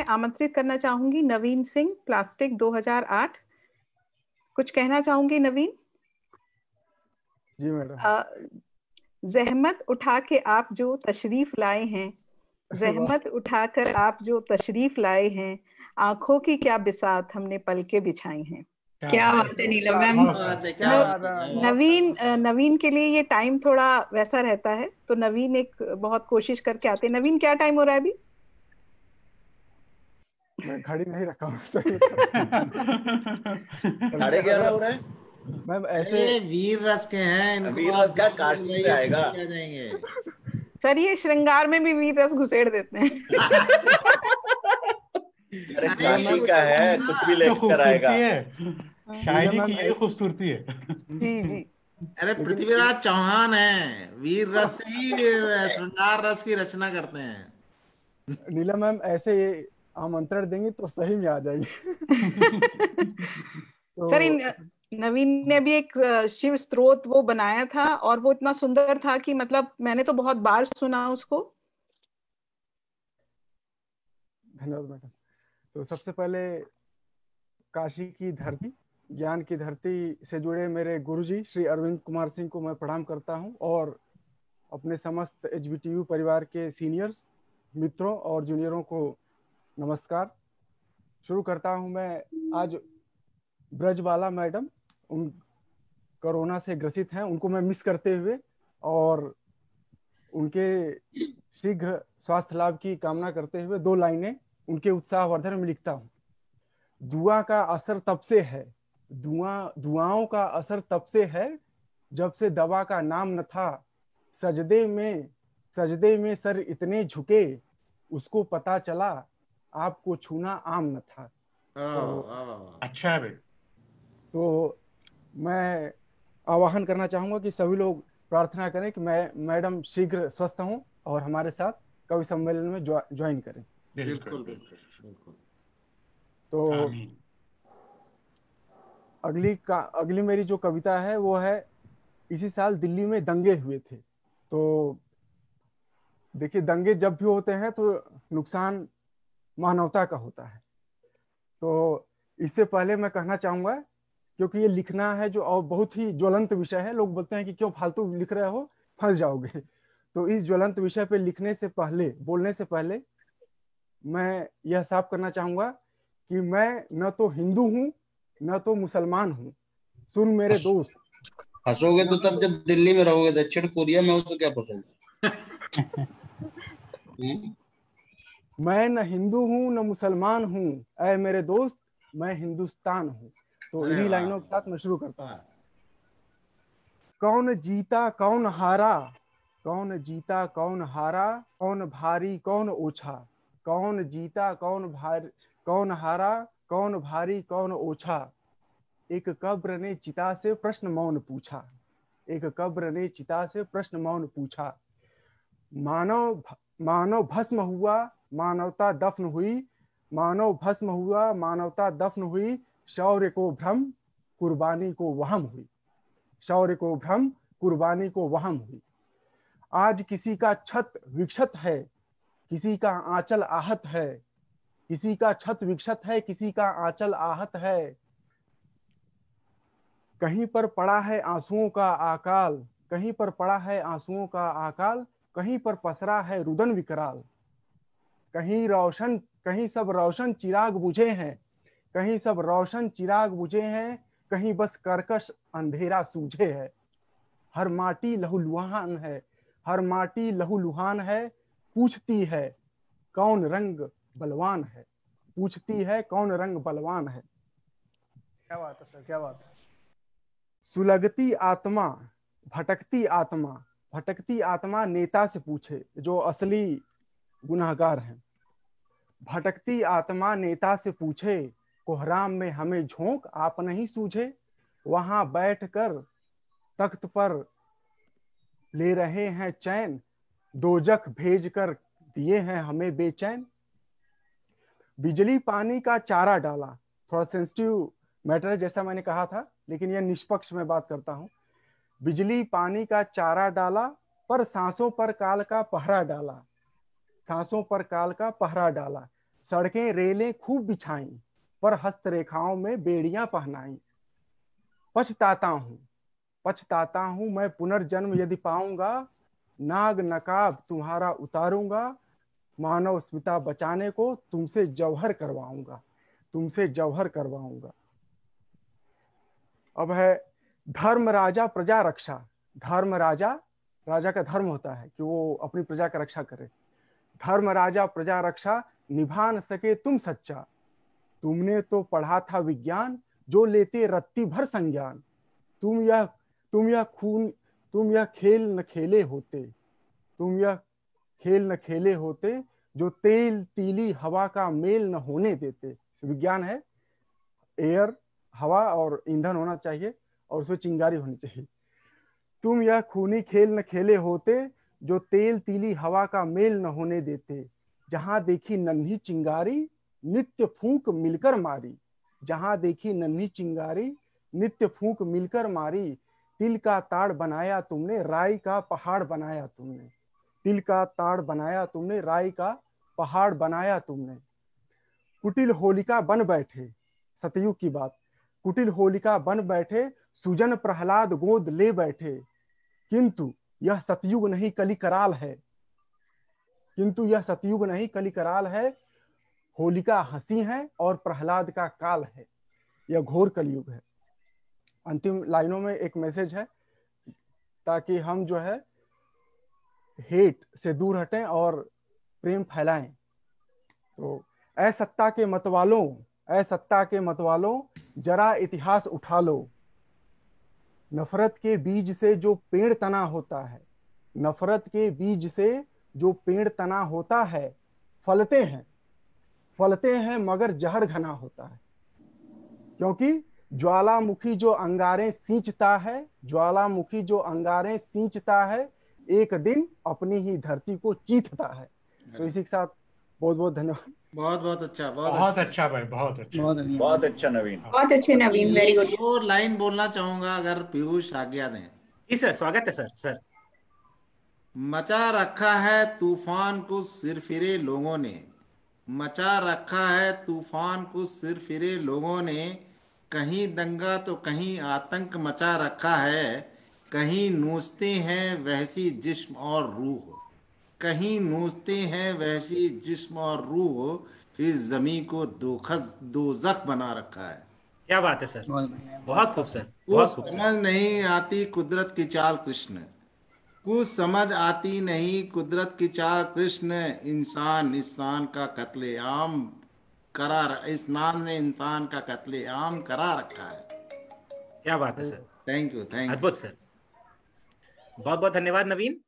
मैं आमंत्रित करना चाहूंगी नवीन सिंह प्लास्टिक 2008 कुछ कहना चाहूंगी नवीन जी मैडम जहमत उठा के आप जो तशरीफ लाए हैं जहमत उठाकर आप जो तशरीफ लाए हैं आंखों की क्या बिसात हमने पल के बिछाई हैं क्या बात है नीलम मैम नवीन नवीन के लिए ये टाइम थोड़ा वैसा रहता है तो नवीन एक बहुत कोशिश करके आते हैं नवीन क्या टाइम हो रहा है अभी मैं घड़ी नहीं रखा हूँ सही घड़े क्या हो रहा है मैम ऐसे वीर रस के हैं इनको वीर रस का काट नहीं जाएगा क्या जाएंगे सर ये श्रृंगार में भी वीर रस घुसेड़ देते हैं अरे का है हाँ। कुछ भी लेकर तो आएगा हाँ। शायरी की ये खूबसूरती है जी जी अरे पृथ्वीराज चौहान है वीर रस ही श्रृंगार रस की रचना करते हैं नीला मैम ऐसे आमंत्रण देंगे तो सही में आ जाएंगे तो, सर इन नवीन ने भी एक शिव स्त्रोत वो बनाया था और वो इतना सुंदर था कि मतलब मैंने तो बहुत बार सुना उसको धन्यवाद मैडम तो सबसे पहले काशी की धरती ज्ञान की धरती से जुड़े मेरे गुरुजी श्री अरविंद कुमार सिंह को मैं प्रणाम करता हूं और अपने समस्त एच परिवार के सीनियर्स मित्रों और जूनियरों को नमस्कार शुरू करता हूं मैं आज ब्रजबाला मैडम उन कोरोना से ग्रसित हैं उनको मैं मिस करते हुए और उनके शीघ्र स्वास्थ्य लाभ की कामना करते हुए दो लाइनें उनके उत्साह वर्धन में लिखता हूं दुआ का असर तब से है दुआ दुआओं का असर तब से है जब से दवा का नाम न था सजदे में सजदे में सर इतने झुके उसको पता चला आपको छूना आम न था हाँ, तो हाँ, हाँ, अच्छा है तो मैं आवाहन करना चाहूंगा कि सभी लोग प्रार्थना करें कि मैं मैडम शीघ्र स्वस्थ हूं और हमारे साथ कवि सम्मेलन में ज्वाइन करें बिल्कुल तो अगली का अगली मेरी जो कविता है वो है इसी साल दिल्ली में दंगे हुए थे तो देखिए दंगे जब भी होते हैं तो नुकसान मानवता का होता है तो इससे पहले मैं कहना चाहूंगा क्योंकि ये लिखना है जो और बहुत ही ज्वलंत विषय है लोग बोलते हैं कि क्यों फालतू लिख रहे हो फंस जाओगे तो इस ज्वलंत विषय पे लिखने से पहले बोलने से पहले मैं यह साफ करना चाहूंगा कि मैं न तो हिंदू हूँ न तो मुसलमान हूँ सुन मेरे दोस्त फंसोगे तो तब जब दिल्ली में रहोगे दक्षिण कोरिया में हो तो क्या फंसोगे मैं न हिंदू हूँ न मुसलमान हूँ अः मेरे दोस्त मैं हिंदुस्तान हूँ तो इन्हीं लाइनों के साथ मैं शुरू करता हूँ हाँ। कौन जीता कौन हारा कौन जीता कौन हारा कौन भारी कौन ओछा कौन जीता कौन भारी कौन हारा कौन भारी कौन ओछा एक कब्र ने चिता से प्रश्न मौन पूछा एक कब्र ने चिता से प्रश्न मौन पूछा मानव मानव भस्म हुआ मानवता दफन हुई मानव भस्म हुआ मानवता दफन हुई शौर्य को भ्रम कुर्बानी को वहम हुई शौर्य को भ्रम कुर्बानी को वहम हुई आज किसी का छत विक्षत है किसी का आंचल आहत है किसी का छत विक्षत है किसी का आंचल आहत है कहीं पर पड़ा है आंसुओं का आकाल कहीं पर पड़ा है आंसुओं का आकाल कहीं पर पसरा है रुदन विकराल कहीं रोशन कहीं सब रोशन चिराग बुझे हैं कहीं सब रोशन चिराग बुझे हैं कहीं बस करकश अंधेरा सूझे है हर माटी लहूलुहान है हर माटी लहूलुहान है पूछती है कौन रंग बलवान है पूछती है कौन रंग बलवान है क्या बात है सर क्या बात है सुलगती आत्मा भटकती आत्मा भटकती आत्मा नेता से पूछे जो असली गुनाहगार हैं भटकती आत्मा नेता से पूछे कोहराम में हमें झोंक आप नहीं सूझे वहां बैठकर तख्त पर ले रहे हैं चैन दोजक भेज कर दिए हैं हमें बेचैन बिजली पानी का चारा डाला थोड़ा सेंसिटिव मैटर है जैसा मैंने कहा था लेकिन यह निष्पक्ष में बात करता हूं बिजली पानी का चारा डाला पर सांसों पर काल का पहरा डाला सांसों पर काल का पहरा डाला सड़कें रेलें खूब बिछाई पर हस्तरेखाओं में बेड़ियां पहनाई पछताता हूँ पछताता हूँ मैं पुनर्जन्म यदि पाऊंगा नाग नकाब तुम्हारा उतारूंगा मानव स्मिता बचाने को तुमसे जौहर करवाऊंगा तुमसे जौहर करवाऊंगा अब है धर्म राजा प्रजा रक्षा धर्म राजा राजा का धर्म होता है कि वो अपनी प्रजा का रक्षा करे धर्म राजा प्रजा रक्षा निभा न सके तुम सच्चा तुमने तो पढ़ा था विज्ञान जो लेते रत्ती भर संज्ञान तुम यह तुम यह खून तुम यह खेल न खेले होते तुम यह खेल न खेले होते जो तेल तीली हवा का मेल न होने देते विज्ञान है एयर हवा और ईंधन होना चाहिए और उसमें चिंगारी होनी चाहिए तुम यह खूनी खेल न खेले होते जो तेल तीली हवा का मेल न होने देते जहां देखी नन्ही चिंगारी नित्य फूंक मिलकर मारी जहां देखी नन्ही चिंगारी नित्य फूंक मिलकर मारी तिल का ताड़ बनाया तुमने राय का पहाड़ बनाया तुमने तिल का ताड़ बनाया तुमने राय का पहाड़ बनाया तुमने कुटिल होलिका बन बैठे सतयुग की बात कुटिल होलिका बन बैठे सुजन प्रहलाद गोद ले बैठे किंतु यह सतयुग नहीं कली कराल है किंतु यह सतयुग नहीं कली कराल है होलिका हसी है और प्रहलाद का काल है यह घोर कलयुग है अंतिम लाइनों में एक मैसेज है ताकि हम जो है हेट से दूर हटें और प्रेम फैलाएं तो ऐ सत्ता के मतवालों ऐ सत्ता के मतवालों जरा इतिहास उठा लो नफरत के बीज से जो पेड़ तना होता है नफरत के बीज से जो पेड़ तना होता है फलते हैं फलते हैं मगर जहर घना होता है क्योंकि ज्वालामुखी जो अंगारे सींचता है ज्वालामुखी जो अंगारे सींचता है एक दिन अपनी ही धरती को चीतता है तो इसी के साथ बहुत बहुत धन्यवाद अच्छा, बहुत बहुत अच्छा बहुत, बहुत अच्छा भाई बहुत अच्छा बहुत बहुत अच्छा नवीन बहुत अच्छे नवीन वेरी गुड और लाइन बोलना चाहूंगा अगर पीयूष आज्ञा दें जी सर स्वागत है सर सर मचा रखा है तूफान को सिर फिरे लोगों ने मचा रखा है तूफान को सिर फिरे लोगों ने कहीं दंगा तो कहीं आतंक मचा रखा है कहीं नूचते हैं वैसी जिस्म और रूह कहीं नोचते हैं वैसी जिस्म और रूह इस जमी को दोखस दोजख बना रखा है क्या बात है सर बहुत सर कुछ समझ नहीं आती कुदरत की चाल कृष्ण कुछ समझ आती नहीं कुदरत की चाल कृष्ण इंसान इंसान का कत्ले आम करा नाम ने इंसान का कत्ले आम करा रखा है क्या बात है sir thank you thank you sir बहुत बहुत धन्यवाद नवीन